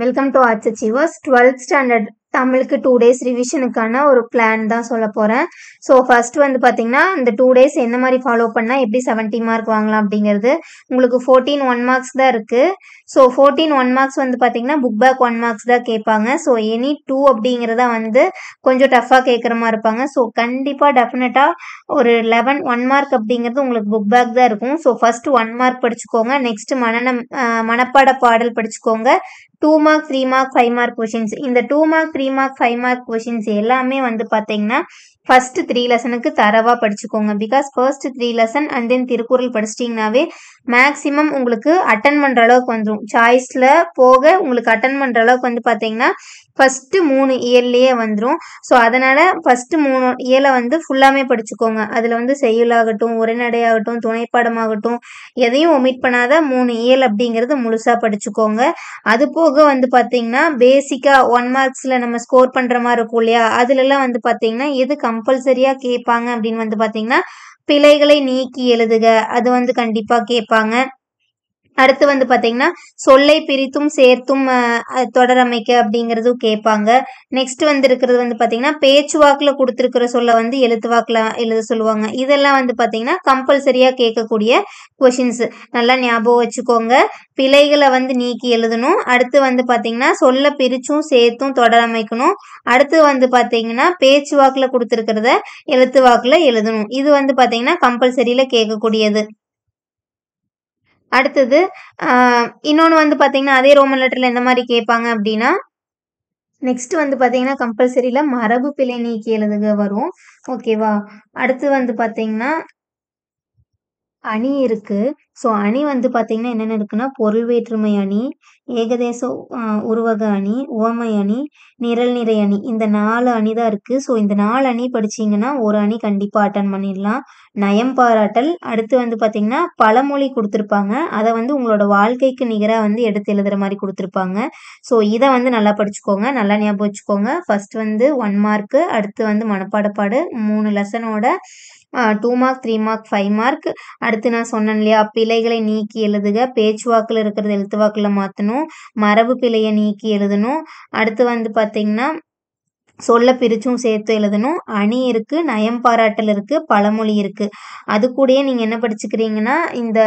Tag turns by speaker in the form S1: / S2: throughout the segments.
S1: welcome to arts achievers twelfth standard தமிழுக்கு two days ரிவிஷனுக்கான ஒரு பிளான் தான் சொல்ல போகிறேன் ஸோ ஃபர்ஸ்ட் வந்து பார்த்தீங்கன்னா இந்த டூ டேஸ் என்ன மாதிரி ஃபாலோ பண்ணால் எப்படி செவன்ட்டி மார்க் வாங்கலாம் அப்படிங்கிறது உங்களுக்கு ஃபோர்டீன் ஒன் மார்க்ஸ் தான் இருக்குது ஸோ ஃபோர்டீன் ஒன் மார்க்ஸ் வந்து பார்த்தீங்கன்னா புக் பேக் ஒன் மார்க்ஸ் தான் கேட்பாங்க ஸோ எனி டூ அப்படிங்கிறத வந்து கொஞ்சம் டஃப்பாக கேட்குற மாதிரி இருப்பாங்க ஸோ கண்டிப்பாக டெஃபினட்டாக ஒரு லெவன் ஒன் மார்க் அப்படிங்கிறது உங்களுக்கு புக் பேக் தான் இருக்கும் ஸோ ஃபஸ்ட்டு ஒன் மார்க் படிச்சுக்கோங்க நெக்ஸ்ட் மனநம் மனப்பாட பாடல் படிச்சுக்கோங்க two mark three mark five mark questions இந்த two mark three mark five mark questions எல்லாமே வந்து பார்த்தீங்கன்னா ஃபர்ஸ்ட் த்ரீ லெசனுக்கு தரவாக படிச்சுக்கோங்க because first three lesson and then Thirukkural படிச்சிட்டிங்கனாவே மேக்ஸிமம் உங்களுக்கு அட்டன் பண்ணுற அளவுக்கு வந்துடும் சாய்ஸில் போக உங்களுக்கு அட்டன் பண்ணுற அளவுக்கு வந்து பார்த்தீங்கன்னா ஃபஸ்ட்டு மூணு இயர்லேயே வந்துடும் ஸோ அதனால் ஃபஸ்ட்டு மூணு இயலை வந்து ஃபுல்லாமே படிச்சுக்கோங்க அதில் வந்து செய்யுளாகட்டும் உரைநடையாகட்டும் துணைப்பாடமாகட்டும் எதையும் ஒமிட் பண்ணாத மூணு இயல் அப்படிங்கிறது முழுசாக படிச்சுக்கோங்க அது போக வந்து பார்த்தீங்கன்னா பேசிக்காக ஒன் மார்க்ஸில் நம்ம ஸ்கோர் பண்ணுற மாதிரி இருக்கும் இல்லையா அதுலலாம் வந்து பார்த்தீங்கன்னா எது கம் கம்பல்சரியாக கேட்பாங்க அப்படின்னு வந்து பார்த்தீங்கன்னா பிழைகளை நீக்கி எழுதுக அது வந்து கண்டிப்பாக கேட்பாங்க அடுத்து வந்து பார்த்தீங்கன்னா சொல்லை பிரித்தும் சேர்த்தும் தொடரமைக்க அப்படிங்கிறதும் கேட்பாங்க நெக்ஸ்ட் வந்து இருக்கிறது வந்து பார்த்தீங்கன்னா பேச்சு வாக்கில் கொடுத்துருக்கிற சொல்ல வந்து எழுத்து வாக்கில் எழுத சொல்லுவாங்க இதெல்லாம் வந்து பார்த்தீங்கன்னா கம்பல்சரியாக கேட்கக்கூடிய கொஷின்ஸ் நல்லா ஞாபகம் வச்சுக்கோங்க பிழைகளை வந்து நீக்கி எழுதணும் அடுத்து வந்து பாத்தீங்கன்னா சொல்ல பிரிச்சும் சேர்த்தும் தொடரமைக்கணும் அடுத்து வந்து பாத்தீங்கன்னா பேச்சு வாக்கில் கொடுத்துருக்கிறத எழுத்து வாக்கில் எழுதணும் இது வந்து பார்த்தீங்கன்னா கம்பல்சரியில் கேட்கக்கூடியது அடுத்தது இன்னொன்று வந்து பார்த்தீங்கன்னா அதே ரோமன் லெட்டரில் எந்த மாதிரி கேட்பாங்க அப்படின்னா நெக்ஸ்ட் வந்து பார்த்தீங்கன்னா கம்பல்சரியில் மரபு பிழை நீக்கி எழுதுக வரும் ஓகேவா அடுத்து வந்து பார்த்தீங்கன்னா அணி இருக்குது ஸோ அணி வந்து பார்த்திங்கன்னா என்னென்ன இருக்குதுன்னா பொருள் வேற்றுமை அணி ஏகதேச உருவக அணி உவமை அணி நிரல் நிறை அணி இந்த நாலு அணி தான் இருக்குது ஸோ இந்த நாலு அணி படிச்சிங்கன்னா ஒரு அணி கண்டிப்பாக அட்டன் பண்ணிடலாம் நயம் பாராட்டல் அடுத்து வந்து பார்த்திங்கன்னா பழமொழி கொடுத்துருப்பாங்க அதை வந்து உங்களோட வாழ்க்கைக்கு நிகராக வந்து எடுத்து எழுதுகிற மாதிரி கொடுத்துருப்பாங்க ஸோ இதை வந்து நல்லா படிச்சுக்கோங்க நல்லா ஞாபகம் வச்சுக்கோங்க ஃபர்ஸ்ட் வந்து ஒன் மார்க்கு அடுத்து வந்து மனப்பாடப்பாடு மூணு லெசனோட two mark three mark five mark அடுத்து நான் சொன்னேன் இல்லையா பிழைகளை நீக்கி எழுதுக பேச்சு வாக்கில் இருக்கிறது எழுத்து வாக்கில் மாற்றணும் மரபு பிழையை நீக்கி எழுதணும் அடுத்து வந்து பார்த்திங்கன்னா சொல்ல பிரிச்சும் சேர்த்து எழுதணும் அணி இருக்குது நயம் பாராட்டல் இருக்குது பழமொழி இருக்குது அது கூடயே நீங்கள் என்ன படிச்சுக்கிறீங்கன்னா இந்த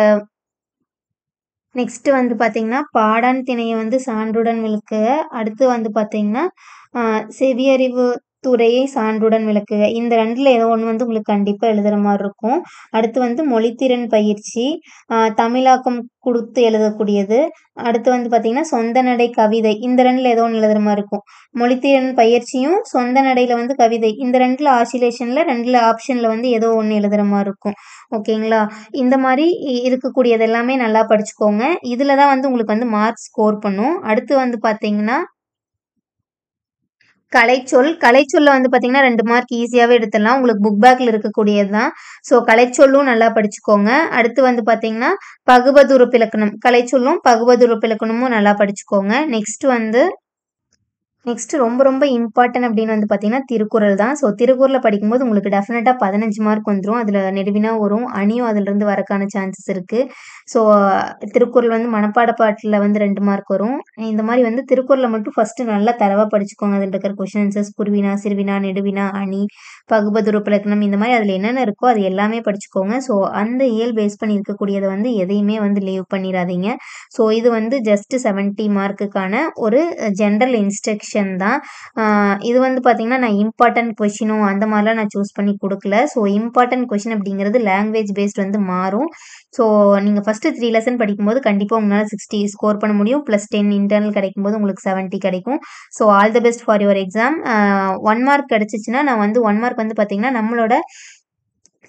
S1: நெக்ஸ்ட் வந்து பாத்தீங்கன்னா பாடான் திணையை வந்து சான்றுடன் விழுக்க அடுத்து வந்து பாத்தீங்கன்னா செவியறிவு துறையை சான்றுடன் விளக்குக இந்த ரெண்டில் ஏதோ ஒன்று வந்து உங்களுக்கு கண்டிப்பாக எழுதுகிற மாதிரி இருக்கும் அடுத்து வந்து மொழித்திறன் பயிற்சி தமிழாக்கம் கொடுத்து எழுதக்கூடியது அடுத்து வந்து பார்த்திங்கன்னா சொந்த நடை கவிதை இந்த ரெண்டில் ஏதோ ஒன்று எழுதுகிற மாதிரி இருக்கும் மொழித்திறன் பயிற்சியும் சொந்த நடையில் வந்து கவிதை இந்த ரெண்டில் ஆசிலேஷனில் ரெண்டில் ஆப்ஷனில் வந்து ஏதோ ஒன்று எழுதுகிற மாதிரி இருக்கும் ஓகேங்களா இந்த மாதிரி இருக்கக்கூடியது எல்லாமே நல்லா படிச்சுக்கோங்க இதில் தான் வந்து உங்களுக்கு வந்து மார்க் ஸ்கோர் பண்ணும் அடுத்து வந்து பார்த்திங்கன்னா கலைச்சொல் கலைச்சொல்ல வந்து பார்த்தீங்கன்னா ரெண்டு மார்க் ஈஸியாகவே எடுத்துடலாம் உங்களுக்கு புக் பேக்கில் இருக்கக்கூடியது தான் ஸோ கலைச்சொல்லும் நல்லா படிச்சுக்கோங்க அடுத்து வந்து பார்த்தீங்கன்னா பகுபதுறுப்பு இலக்கணம் கலைச்சொல்லும் பகுபதுறுப்பு இலக்கணமும் நல்லா படிச்சுக்கோங்க நெக்ஸ்ட் வந்து நெக்ஸ்ட் ரொம்ப ரொம்ப இம்பார்ட்டன்ட் அப்படின்னு வந்து பார்த்தீங்கன்னா திருக்குறள் தான் ஸோ திருக்குறளில் படிக்கும்போது உங்களுக்கு டெஃபினட்டாக பதினஞ்சு மார்க் வந்துடும் அதில் நெடுவினா வரும் அணியும் அதிலிருந்து வரக்கான சான்சஸ் இருக்குது ஸோ திருக்குறள் வந்து மனப்பாட பாட்டில் வந்து ரெண்டு மார்க் வரும் இந்த மாதிரி வந்து திருக்குறளை மட்டும் ஃபஸ்ட்டு நல்லா தரவாக படிச்சுக்கோங்க அதில் இருக்கிற கொஷின்ஸஸ் குருவினா சிறுவினா நெடுவினா அணி பகுபதுரு பிளக்கணம் இந்த மாதிரி அதில் என்னென்ன இருக்கோ அது எல்லாமே படிச்சுக்கோங்க ஸோ அந்த இயல் பேஸ் பண்ணி இருக்கக்கூடியதை வந்து எதையுமே வந்து லீவ் பண்ணிடாதீங்க ஸோ இது வந்து ஜஸ்ட் செவன்ட்டி மார்க்குக்கான ஒரு ஜென்ரல் இன்ஸ்ட்ரக்ஷன் கொஷின் தான் இது வந்து பார்த்திங்கன்னா நான் இம்பார்ட்டன்ட் கொஷினும் அந்த மாதிரிலாம் நான் சூஸ் பண்ணி கொடுக்கல ஸோ இம்பார்ட்டன்ட் கொஷின் அப்படிங்கிறது லாங்குவேஜ் பேஸ்ட் வந்து மாறும் ஸோ நீங்கள் ஃபஸ்ட்டு த்ரீ லெசன் படிக்கும்போது கண்டிப்பாக உங்களால் சிக்ஸ்டி ஸ்கோர் பண்ண முடியும் ப்ளஸ் டென் இன்டர்னல் கிடைக்கும்போது உங்களுக்கு செவன்ட்டி கிடைக்கும் so all the best for your exam one mark கிடச்சிச்சின்னா நான் வந்து ஒன் மார்க் வந்து பார்த்திங்கன்னா நம்மளோட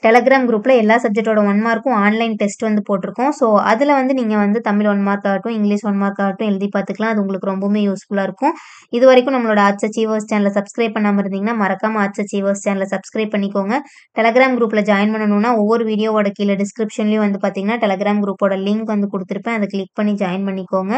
S1: டெலகிராம் குரூப்பில் எல்லா சப்ஜெக்டோட ஒன் மார்க்கும் ஆன்லைன் டெஸ்ட் வந்து போட்டிருக்கோம் ஸோ அதில் வந்து நீங்கள் வந்து தமிழ் ஒன் மார்க் ஆகட்டும் இங்கிலீஷ் ஒன் மார்க் ஆகட்டும் எழுதி பார்த்துக்கலாம் அது உங்களுக்கு ரொம்பவுமே யூஸ்ஃபுல்லாக இருக்கும் இது வரைக்கும் நம்மளோட ஆட்ஸ் அச்சீவர்ஸ் சேனலை சப்ஸ்கிரைப் பண்ணாமல் இருந்தீங்கன்னா மறக்காமல் ஆட்ஸ் அச்சீவர்ஸ் சேனலை சப்ஸ்கிரைப் பண்ணிக்கோங்க டெலகிராம் குரூப்பில் ஜாயின் பண்ணணும்னா ஒவ்வொரு வீடியோவோட கீழே டிஸ்கிரிப்ஷன்லேயும் வந்து பார்த்தீங்கன்னா டெலகிராம் குரூப்போட லிங்க் வந்து கொடுத்துருப்பேன் அதை கிளிக் பண்ணி ஜாயின் பண்ணிக்கோங்க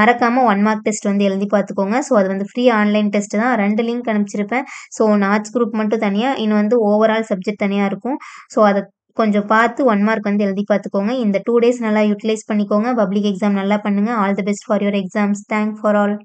S1: மறக்காமல் ஒன் மார்க் டெஸ்ட் வந்து எழுதி பார்த்துக்கோங்க ஸோ அது வந்து ஃப்ரீ ஆன்லைன் டெஸ்ட் தான் ரெண்டு லிங்க் அனுப்பிச்சிருப்பேன் ஸோ ஒன்று ஆர்ட்ஸ் குரூப் மட்டும் தனியாக இன்னும் வந்து ஓவரால் சப்ஜெக்ட் தனியாக இருக்கும் ஸோ அதை கொஞ்சம் பார்த்து ஒன் மார்க் வந்து எழுதி பார்த்துக்கோங்க இந்த டூ டேஸ் நல்லா யூட்டிலைஸ் பண்ணிக்கோங்க பப்ளிக் எக்ஸாம் நல்லா பண்ணுங்கள் all the best for your exams thank for all